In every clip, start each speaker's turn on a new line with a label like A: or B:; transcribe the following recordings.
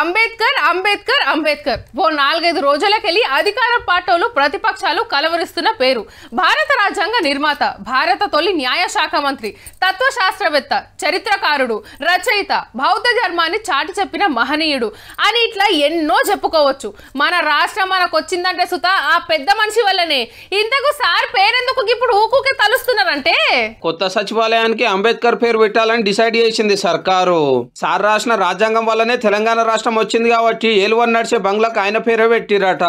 A: అంబేద్కర్ అంబేద్కర్ అంబేద్కర్ ఓ నాలుగైదు రోజులకెళ్ళి అధికార పార్టీలు ప్రతిపక్షాలు కలవరిస్తున్న పేరు భారత రాజ్యాంగ నిర్మాత భారత తొలి న్యాయశాఖ మంత్రి తత్వశాస్త్రవేత్త చరిత్రకారుడు రచయిత బౌద్ధ ధర్మాన్ని చాటి చెప్పిన మహనీయుడు అని ఇట్లా ఎన్నో చెప్పుకోవచ్చు మన రాష్ట్రం మనకు వచ్చిందంటే సుత ఆ పెద్ద మనిషి వల్లనే ఇంతకు సార్ పేరెందుకు ఇప్పుడు ఊకూకి తలుస్తున్నారంటే
B: కొత్త సచివాలయానికి అంబేద్కర్ పేరు పెట్టాలని డిసైడ్ చేసింది సర్కారు సార్ రాసిన రాజ్యాంగం వల్లనే తెలంగాణ రాష్ట్రం వచ్చింది కాబట్టి ఏలువన్ నడిచే బంగ్లాకు ఆయన పేరే పెట్టిరట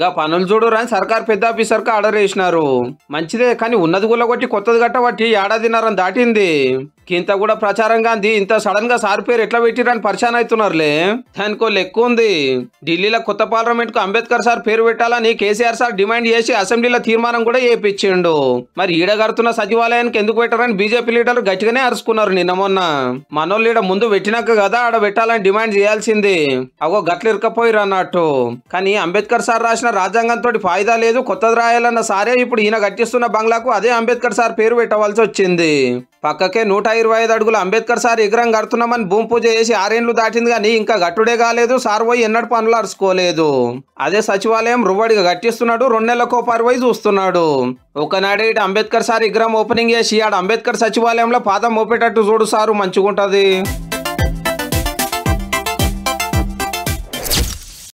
B: గా పనులు చూడురా అని సర్కార్ పెద్ద ఆఫీసర్కి ఆర్డర్ వేసినారు మంచిదే కానీ ఉన్నది గుల్లగొట్టి కొత్తది కట్టబట్టి ఏడాదిన్నరం దాటింది ఇంత కూడా ప్రచారంగా అంది ఇంత సడన్ గా సార్ పేరు ఎట్లా పెట్టిరని పరిచయం అవుతున్నారులే దానికో లెక్క ఉంది ఢిల్లీలో కొత్త పార్లమెంట్ కు అంబేద్కర్ సార్ పేరు పెట్టాలని కేసీఆర్ సార్ డిమాండ్ చేసి అసెంబ్లీలో తీర్మానం కూడా చేపించిండు మరి ఈడగడుతున్న సచివాలయానికి ఎందుకు పెట్టారని బీజేపీ లీడర్ గట్టిగానే అరుచుకున్నారు నిన్న మొన్న మనోళ్ళు ఈడ ముందు పెట్టినాక కదా ఆడ పెట్టాలని డిమాండ్ చేయాల్సింది అగో గట్లు ఇరకపోయిరు అన్నట్టు కానీ అంబేద్కర్ సార్ రాసిన రాజ్యాంగంతో ఫాయిదా లేదు కొత్తది రాయాలన్న సారే ఇప్పుడు ఈయన గట్టిస్తున్న బంగ్లాకు అదే అంబేద్కర్ సార్ పేరు పెట్టవలసి వచ్చింది పక్కకే నూట ఇరవై ఐదు అడుగులు అంబేద్కర్ సార్ విగ్రహం కడుతున్నామని భూమి పూజ చేసి ఆరేండ్లు దాటింది కానీ ఇంకా గట్టుడే కాలేదు సార్ పోయి ఎన్నడు పనులు అరుచుకోలేదు అదే సచివాలయం రువ్వడిగా గట్టిస్తున్నాడు రెండు నెలలకు పోయి చూస్తున్నాడు ఒకనాడే ఇటు అంబేద్కర్ సార్ విగ్రహం ఓపెనింగ్ చేసి ఆడ అంబేద్కర్ సచివాలయంలో పాదం మోపేటట్టు చూడు సారు మంచిగుంటది